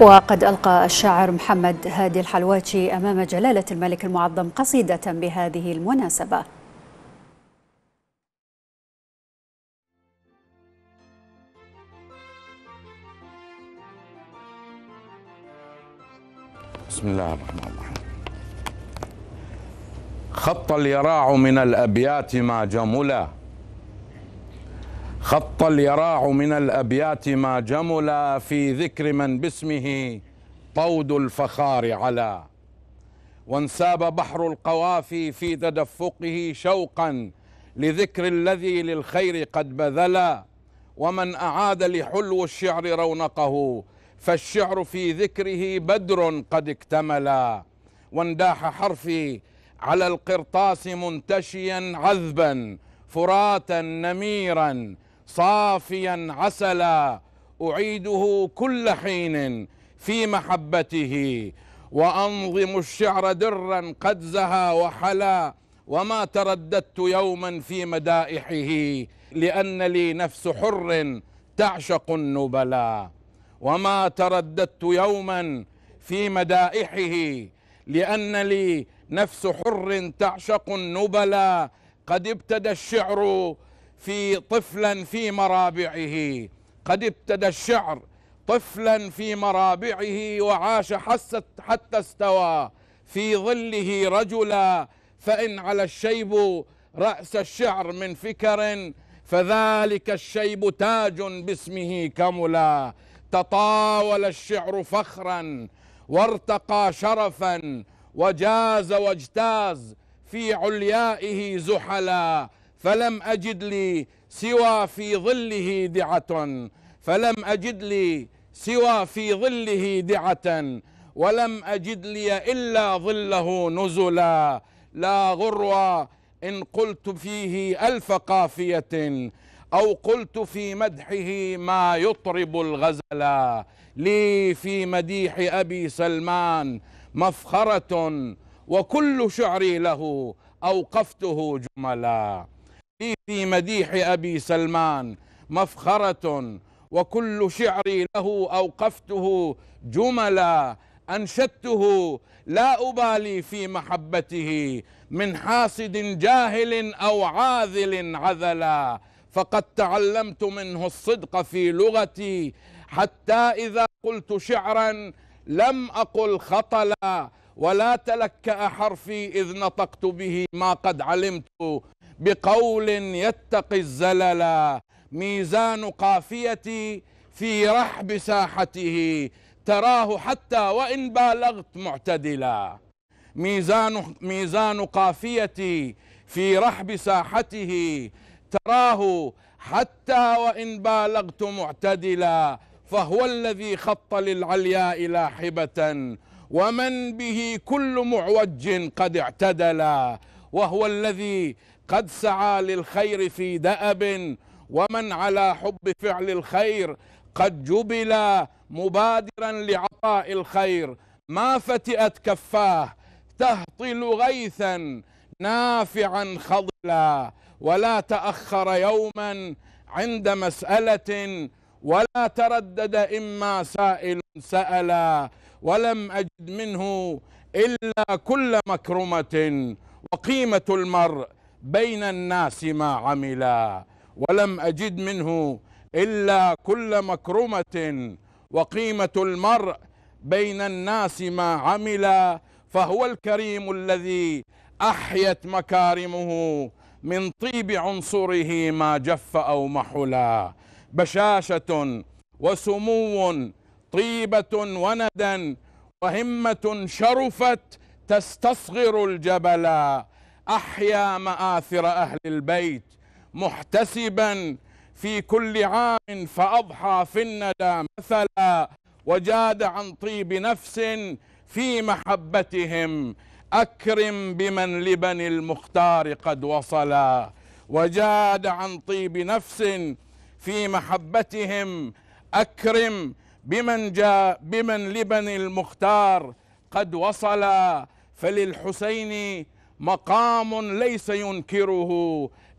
وقد ألقى الشاعر محمد هادي الحلواتي أمام جلالة الملك المعظم قصيدة بهذه المناسبة بسم الله الرحمن الرحيم خط اليراع من الأبيات ما جملا خط اليراع من الأبيات ما جملا في ذكر من باسمه طود الفخار علا وانساب بحر القوافي في تدفقه شوقا لذكر الذي للخير قد بذلا ومن أعاد لحلو الشعر رونقه فالشعر في ذكره بدر قد اكتملا وانداح حرفي على القرطاس منتشيا عذبا فراتا نميرا صافيا عسلا اعيده كل حين في محبته وانظم الشعر درا قد زها وحلا وما ترددت يوما في مدائحه لان لي نفس حر تعشق النبلا وما ترددت يوما في مدائحه لان لي نفس حر تعشق النبلا قد ابتدى الشعر في طفلا في مرابعه قد ابتدى الشعر طفلا في مرابعه وعاش حست حتى استوى في ظله رجلا فإن على الشيب رأس الشعر من فكر فذلك الشيب تاج باسمه كملا تطاول الشعر فخرا وارتقى شرفا وجاز واجتاز في عليائه زحلا فلم أجد لي سوى في ظله دعة فلم أجد لي سوى في ظله دعة ولم أجد لي إلا ظله نزلا لا غروة إن قلت فيه ألف قافية أو قلت في مدحه ما يطرب الغزلا لي في مديح أبي سلمان مفخرة وكل شعري له أوقفته جملا في مديح أبي سلمان مفخرة وكل شعري له أوقفته جملا أنشدته لا أبالي في محبته من حاسد جاهل أو عاذل عذلا فقد تعلمت منه الصدق في لغتي حتى إذا قلت شعرا لم أقل خطلا ولا تلكأ حرفي إذ نطقت به ما قد علمت بقول يتقي الزلل ميزان قافيتي في رحب ساحته تراه حتى وإن بالغت معتدلا ميزان ميزان قافيتي في رحب ساحته تراه حتى وإن بالغت معتدلا فهو الذي خط للعلياء لاحبة ومن به كل معوج قد اعتدلا وهو الذي قد سعى للخير في دأب ومن على حب فعل الخير قد جبل مبادرا لعطاء الخير ما فتئت كفاه تهطل غيثا نافعا خضلا ولا تأخر يوما عند مسألة ولا تردد إما سائل سألا ولم أجد منه إلا كل مكرمة وقيمة المرء بين الناس ما عملا ولم أجد منه إلا كل مكرمة وقيمة المرء بين الناس ما عملا فهو الكريم الذي أحيت مكارمه من طيب عنصره ما جف أو محلا بشاشة وسمو طيبة وندى وهمة شرفت تستصغر الجبلا احيا ماثر اهل البيت محتسبا في كل عام فاضحى في الندى مثلا وجاد عن طيب نفس في محبتهم اكرم بمن لبني المختار قد وصلا وجاد عن طيب نفس في محبتهم اكرم بمن جاء بمن لبني المختار قد وصلا فللحسين مقام ليس ينكره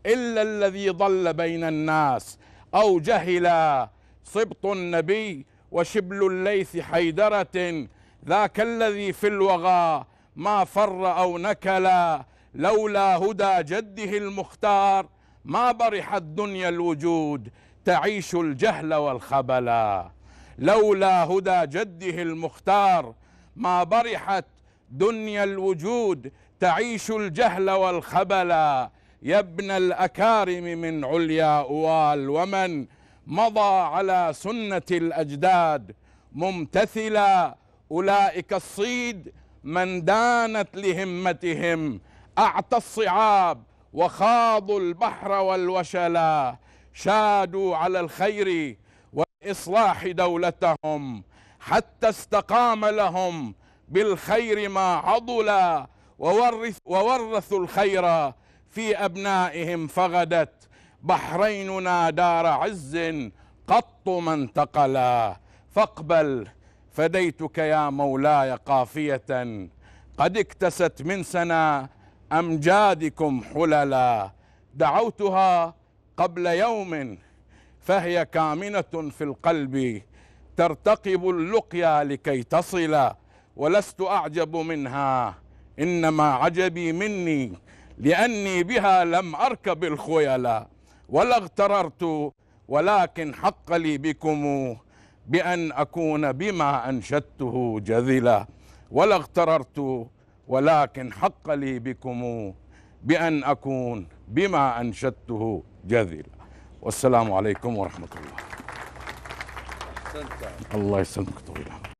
إلا الذي ضل بين الناس أو جهل صبط النبي وشبل الليث حيدرة ذاك الذي في الوغى ما فر أو نكلا لولا هدى جده المختار ما برحت دنيا الوجود تعيش الجهل والخبلا لولا هدى جده المختار ما برحت دنيا الوجود تعيش الجهل والخبلا يا ابن الأكارم من عليا أوال ومن مضى على سنة الأجداد ممتثلا أولئك الصيد من دانت لهمتهم أعطى الصعاب وخاضوا البحر والوشلا شادوا على الخير وإصلاح دولتهم حتى استقام لهم بالخير ما عضلا وورث وورثوا الخير في أبنائهم فغدت بحريننا دار عز قط ما انتقلا فاقبل فديتك يا مولاي قافية قد اكتست من سنا أمجادكم حللا دعوتها قبل يوم فهي كامنة في القلب ترتقب اللقيا لكي تصل ولست أعجب منها إنما عجبي مني لأني بها لم أركب الخيلاء ولا اغتررت ولكن حق لي بكم بأن أكون بما أنشدته جذلا ولا اغتررت ولكن حق لي بكم بأن أكون بما أنشدته جذلا والسلام عليكم ورحمة الله الله يسلمك طويلا